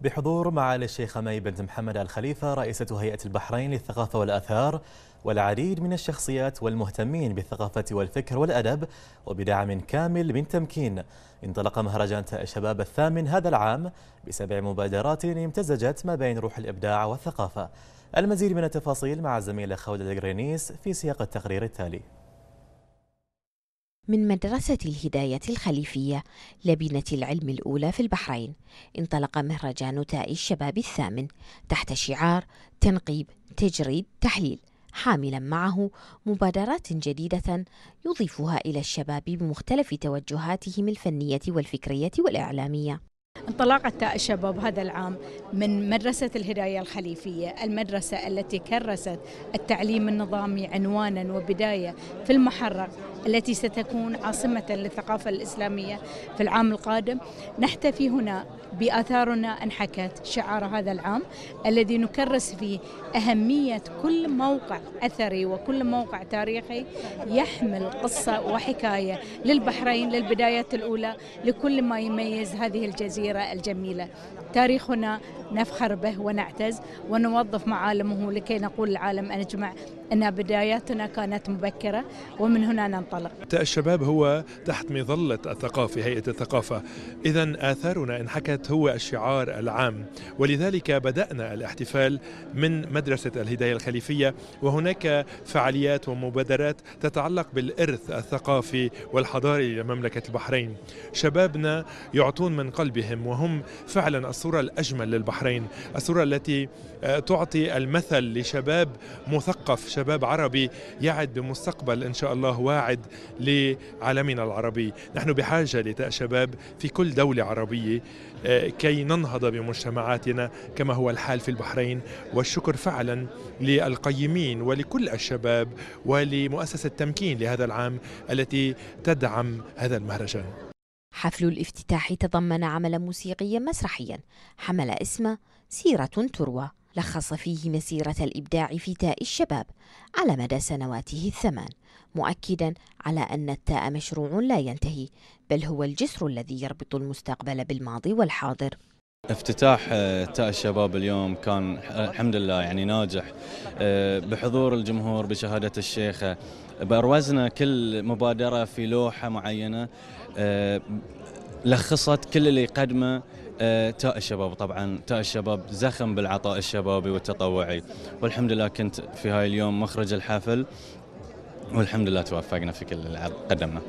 بحضور معالي الشيخة مي بنت محمد الخليفة رئيسة هيئة البحرين للثقافة والآثار والعديد من الشخصيات والمهتمين بالثقافة والفكر والأدب وبدعم كامل من تمكين انطلق مهرجان الشباب الثامن هذا العام بسبع مبادرات امتزجت ما بين روح الإبداع والثقافة المزيد من التفاصيل مع الزميلة خولة الجرينيس في سياق التقرير التالي من مدرسة الهداية الخليفية لبنة العلم الأولى في البحرين انطلق مهرجان تائي الشباب الثامن تحت شعار تنقيب تجريد تحليل حاملا معه مبادرات جديدة يضيفها إلى الشباب بمختلف توجهاتهم الفنية والفكرية والإعلامية انطلاقة الشباب هذا العام من مدرسة الهداية الخليفية المدرسة التي كرست التعليم النظامي عنوانا وبداية في المحرق التي ستكون عاصمة للثقافة الإسلامية في العام القادم نحتفي هنا بآثارنا انحكت شعار هذا العام الذي نكرس فيه أهمية كل موقع أثري وكل موقع تاريخي يحمل قصة وحكاية للبحرين للبدايات الأولى لكل ما يميز هذه الجزيرة الكبيرة الجميلة تاريخنا نفخر به ونعتز ونوظف معالمه لكي نقول العالم أجمع أن بداياتنا كانت مبكرة ومن هنا ننطلق الشباب هو تحت مظلة الثقافة هيئة الثقافة إذا آثارنا انحكت هو الشعار العام ولذلك بدأنا الاحتفال من مدرسة الهداية الخليفية وهناك فعاليات ومبادرات تتعلق بالإرث الثقافي والحضاري لمملكة البحرين شبابنا يعطون من قلبهم وهم فعلا الصورة الأجمل للبحرين الصورة التي آه، تعطي المثل لشباب مثقف شباب شباب عربي يعد بمستقبل إن شاء الله واعد لعالمنا العربي نحن بحاجة لشباب في كل دولة عربية آه، كي ننهض بمجتمعاتنا كما هو الحال في البحرين والشكر فعلا للقيمين ولكل الشباب ولمؤسسة تمكين لهذا العام التي تدعم هذا المهرجان حفل الافتتاح تضمن عملا موسيقيا مسرحيا حمل اسم سيرة تروى لخص فيه مسيرة الإبداع في تاء الشباب على مدى سنواته الثمان مؤكدا على أن التاء مشروع لا ينتهي بل هو الجسر الذي يربط المستقبل بالماضي والحاضر افتتاح آه، تاء الشباب اليوم كان آه، الحمد لله يعني ناجح آه، بحضور الجمهور بشهادة الشيخة بأروزنا كل مبادرة في لوحة معينة لخصت كل اللي قدمه آه، تاء الشباب طبعا تاء الشباب زخم بالعطاء الشبابي والتطوعي والحمد لله كنت في هاي اليوم مخرج الحفل والحمد لله توفقنا في كل اللي قدمنا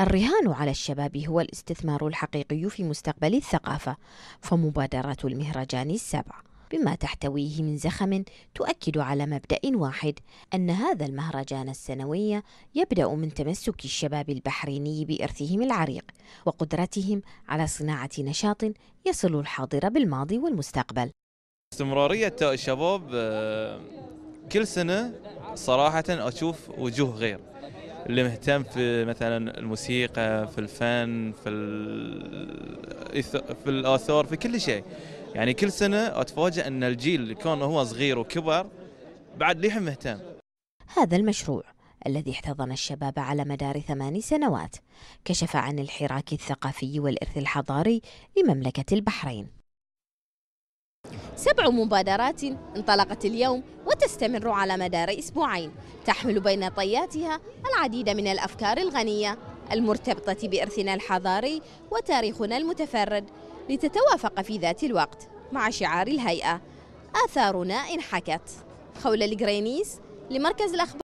الرهان على الشباب هو الاستثمار الحقيقي في مستقبل الثقافة فمبادرة المهرجان السبع بما تحتويه من زخم تؤكد على مبدأ واحد أن هذا المهرجان السنوي يبدأ من تمسك الشباب البحريني بإرثهم العريق وقدرتهم على صناعة نشاط يصل الحاضر بالماضي والمستقبل استمرارية الشباب آه، كل سنة صراحة أشوف وجوه غير اللي مهتم في مثلا الموسيقى في الفن في في الآثار في كل شيء يعني كل سنه اتفاجئ ان الجيل اللي كان هو صغير وكبر بعد ليه مهتم هذا المشروع الذي احتضن الشباب على مدار ثمان سنوات كشف عن الحراك الثقافي والإرث الحضاري لمملكة البحرين سبع مبادرات انطلقت اليوم وتستمر على مدار أسبوعين تحمل بين طياتها العديد من الأفكار الغنية المرتبطة بإرثنا الحضاري وتاريخنا المتفرد لتتوافق في ذات الوقت مع شعار الهيئة آثارنا انحكت حكت خولة الجرينيس لمركز الأخبار